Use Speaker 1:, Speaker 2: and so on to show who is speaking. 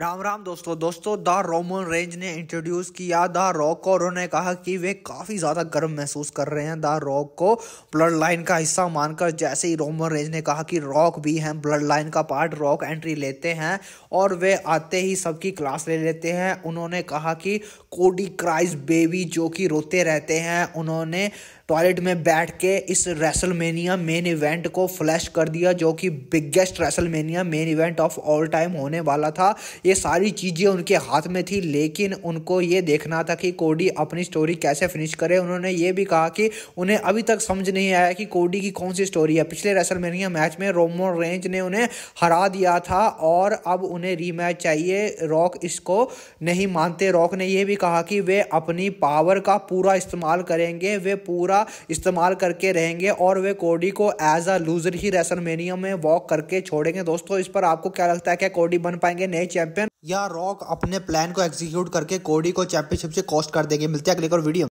Speaker 1: राम राम दोस्तों दोस्तों the Roman Reigns ने इंट्रोड्यूस किया द रॉक को उन्होंने कहा कि वे काफ़ी ज़्यादा गर्म महसूस कर रहे हैं द रॉक को ब्लड लाइन का हिस्सा मानकर जैसे ही रोमन रेंज ने कहा कि रॉक भी हैं ब्लड लाइन का पार्ट रॉक एंट्री लेते हैं और वे आते ही सबकी क्लास ले लेते हैं उन्होंने कहा कि कोडी क्राइस बेबी जो कि रोते रहते हैं उन्होंने टॉयलेट में बैठ के इस रेसलमेनिया मेन इवेंट को फ्लैश कर दिया जो कि biggest WrestleMania main event of all time होने वाला था ये सारी चीज़ें उनके हाथ में थी लेकिन उनको ये देखना था कि कोडी अपनी स्टोरी कैसे फिनिश करे उन्होंने ये भी कहा कि उन्हें अभी तक समझ नहीं आया कि कोडी की कौन सी स्टोरी है पिछले रेसलमेनिया मैच में रोमो रेंज ने उन्हें हरा दिया था और अब उन्हें री चाहिए रॉक इसको नहीं मानते रॉक ने यह भी कहा कि वे अपनी पावर का पूरा इस्तेमाल करेंगे वे पूरा का इस्तेमाल करके रहेंगे और वे कोडी को एज अ लूजर ही रेसलमेनिया में वॉक करके छोड़ेंगे दोस्तों इस पर आपको क्या लगता है क्या कोडी बन पाएंगे नए चैंपियन या रॉक अपने प्लान को एग्जीक्यूट करके कोडी को चैंपियनशिप से कॉस्ट कर देंगे मिलते हैं अगले और वीडियो